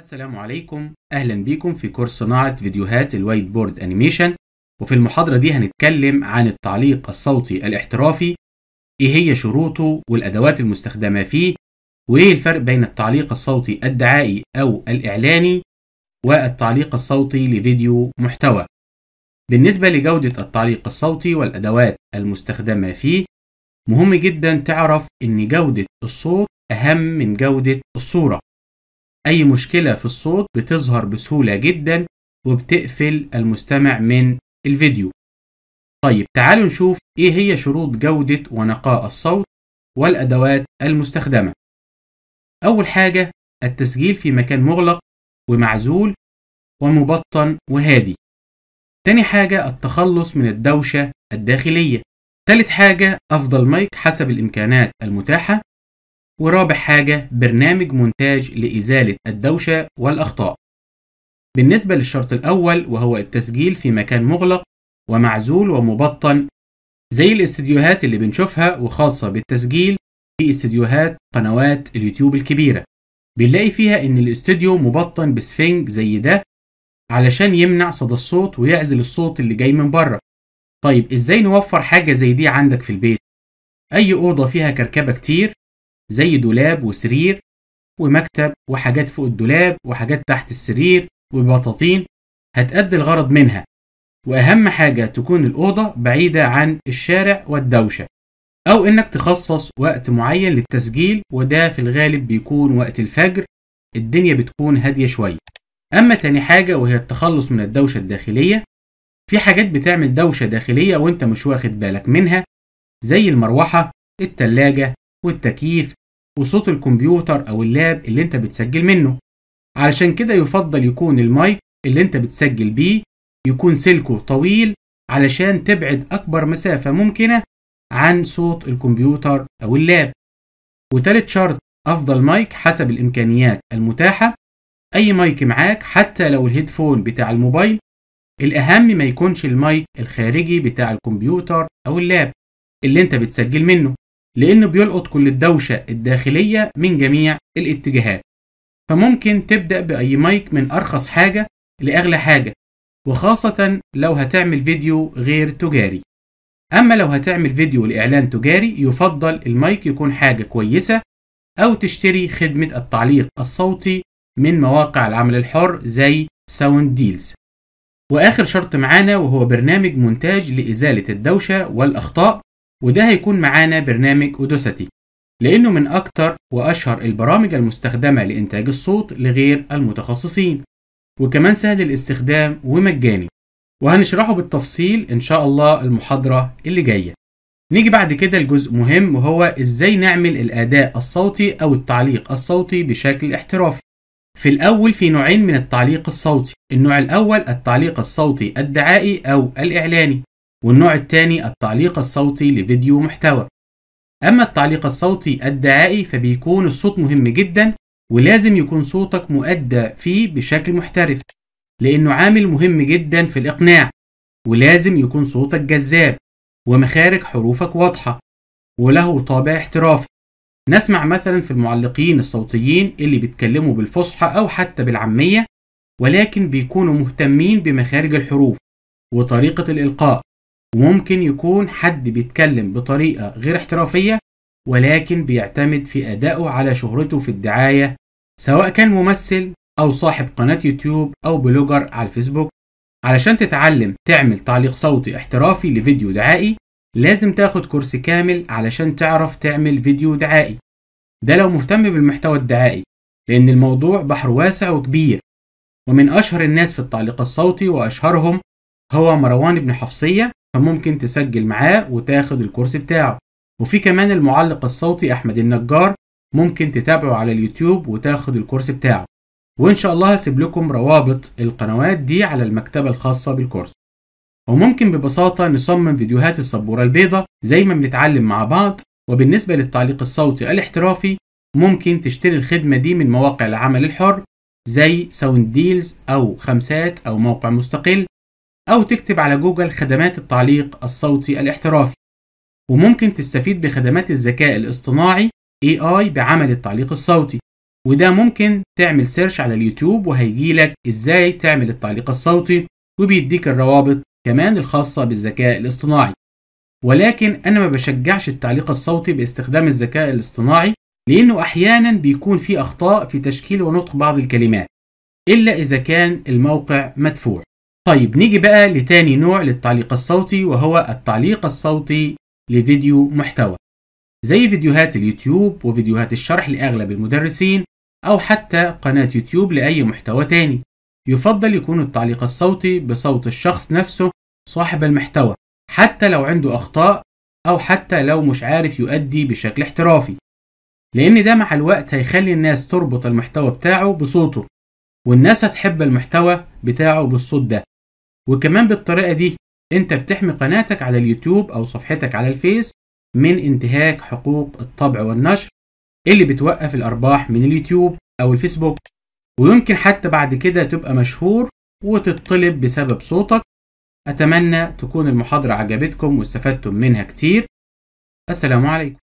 السلام عليكم اهلا بيكم في كورس صناعه فيديوهات الوايت بورد انيميشن وفي المحاضره دي هنتكلم عن التعليق الصوتي الاحترافي ايه هي شروطه والادوات المستخدمه فيه وايه الفرق بين التعليق الصوتي الدعائي او الاعلاني والتعليق الصوتي لفيديو محتوى بالنسبه لجوده التعليق الصوتي والادوات المستخدمه فيه مهم جدا تعرف ان جوده الصوت اهم من جوده الصوره أي مشكلة في الصوت بتظهر بسهولة جدا وبتقفل المستمع من الفيديو طيب تعالوا نشوف إيه هي شروط جودة ونقاء الصوت والأدوات المستخدمة أول حاجة التسجيل في مكان مغلق ومعزول ومبطن وهادي تاني حاجة التخلص من الدوشة الداخلية تالت حاجة أفضل مايك حسب الإمكانات المتاحة ورابع حاجة برنامج مونتاج لإزالة الدوشة والأخطاء بالنسبة للشرط الأول وهو التسجيل في مكان مغلق ومعزول ومبطن زي الاستديوهات اللي بنشوفها وخاصة بالتسجيل في استديوهات قنوات اليوتيوب الكبيرة بنلاقي فيها إن الاستوديو مبطن بسفنج زي ده علشان يمنع صدى الصوت ويعزل الصوت اللي جاي من بره طيب إزاي نوفر حاجة زي دي عندك في البيت؟ أي أوضة فيها كركبة كتير زي دولاب وسرير ومكتب وحاجات فوق الدولاب وحاجات تحت السرير وبطاطين هتأدي الغرض منها وأهم حاجة تكون الأوضة بعيدة عن الشارع والدوشة أو إنك تخصص وقت معين للتسجيل وده في الغالب بيكون وقت الفجر الدنيا بتكون هادية شوية أما تاني حاجة وهي التخلص من الدوشة الداخلية في حاجات بتعمل دوشة داخلية وانت مش واخد بالك منها زي المروحة التلاجة والتكييف وصوت الكمبيوتر أو اللاب اللي أنت بتسجل منه علشان كده يفضل يكون المايك اللي أنت بتسجل بيه يكون سلكه طويل علشان تبعد أكبر مسافة ممكنة عن صوت الكمبيوتر أو اللاب وتالت شرط أفضل مايك حسب الإمكانيات المتاحة أي مايك معاك حتى لو الهيدفون بتاع الموبايل الأهم ما يكونش المايك الخارجي بتاع الكمبيوتر أو اللاب اللي أنت بتسجل منه لأنه بيلقط كل الدوشة الداخلية من جميع الاتجاهات فممكن تبدأ بأي مايك من أرخص حاجة لأغلى حاجة وخاصة لو هتعمل فيديو غير تجاري أما لو هتعمل فيديو لإعلان تجاري يفضل المايك يكون حاجة كويسة أو تشتري خدمة التعليق الصوتي من مواقع العمل الحر زي ساوند ديلز وآخر شرط معانا وهو برنامج مونتاج لإزالة الدوشة والأخطاء وده هيكون معانا برنامج اودوسيتي لأنه من أكتر وأشهر البرامج المستخدمة لإنتاج الصوت لغير المتخصصين وكمان سهل الاستخدام ومجاني وهنشرحه بالتفصيل إن شاء الله المحاضرة اللي جاية نيجي بعد كده لجزء مهم وهو إزاي نعمل الأداء الصوتي أو التعليق الصوتي بشكل احترافي في الأول في نوعين من التعليق الصوتي النوع الأول التعليق الصوتي الدعائي أو الإعلاني والنوع الثاني التعليق الصوتي لفيديو محتوى أما التعليق الصوتي الدعائي فبيكون الصوت مهم جدا ولازم يكون صوتك مؤدى فيه بشكل محترف لأنه عامل مهم جدا في الإقناع ولازم يكون صوتك جذاب ومخارج حروفك واضحة وله طابع احترافي نسمع مثلا في المعلقين الصوتيين اللي بيتكلموا بالفصحى أو حتى بالعامية ولكن بيكونوا مهتمين بمخارج الحروف وطريقة الإلقاء وممكن يكون حد بيتكلم بطريقة غير احترافية ولكن بيعتمد في أدائه على شهرته في الدعاية سواء كان ممثل أو صاحب قناة يوتيوب أو بلوجر على الفيسبوك علشان تتعلم تعمل تعليق صوتي احترافي لفيديو دعائي لازم تاخد كورس كامل علشان تعرف تعمل فيديو دعائي ده لو مهتم بالمحتوى الدعائي لأن الموضوع بحر واسع وكبير ومن أشهر الناس في التعليق الصوتي وأشهرهم هو مروان بن حفصية فممكن تسجل معاه وتاخد الكورس بتاعه وفي كمان المعلق الصوتي أحمد النجار ممكن تتابعه على اليوتيوب وتاخد الكورس بتاعه وإن شاء الله هسيب لكم روابط القنوات دي على المكتبة الخاصة بالكورس وممكن ببساطة نصمم فيديوهات السبورة البيضاء زي ما بنتعلم مع بعض وبالنسبة للتعليق الصوتي الاحترافي ممكن تشتري الخدمة دي من مواقع العمل الحر زي ساوند ديلز أو خمسات أو موقع مستقل أو تكتب على جوجل خدمات التعليق الصوتي الاحترافي وممكن تستفيد بخدمات الذكاء الاصطناعي AI بعمل التعليق الصوتي وده ممكن تعمل سيرش على اليوتيوب وهيجيلك ازاي تعمل التعليق الصوتي وبيديك الروابط كمان الخاصة بالذكاء الاصطناعي ولكن أنا ما بشجعش التعليق الصوتي باستخدام الذكاء الاصطناعي لأنه أحيانا بيكون في أخطاء في تشكيل ونطق بعض الكلمات إلا إذا كان الموقع مدفوع طيب نيجي بقى لتاني نوع للتعليق الصوتي وهو التعليق الصوتي لفيديو محتوى زي فيديوهات اليوتيوب وفيديوهات الشرح لأغلب المدرسين أو حتى قناة يوتيوب لأي محتوى تاني يفضل يكون التعليق الصوتي بصوت الشخص نفسه صاحب المحتوى حتى لو عنده أخطاء أو حتى لو مش عارف يؤدي بشكل احترافي لأن ده مع الوقت هيخلي الناس تربط المحتوى بتاعه بصوته والناس هتحب المحتوى بتاعه بالصوت ده وكمان بالطريقة دي انت بتحمي قناتك على اليوتيوب او صفحتك على الفيس من انتهاك حقوق الطبع والنشر اللي بتوقف الارباح من اليوتيوب او الفيسبوك ويمكن حتى بعد كده تبقى مشهور وتطلب بسبب صوتك اتمنى تكون المحاضرة عجبتكم واستفدتم منها كتير السلام عليكم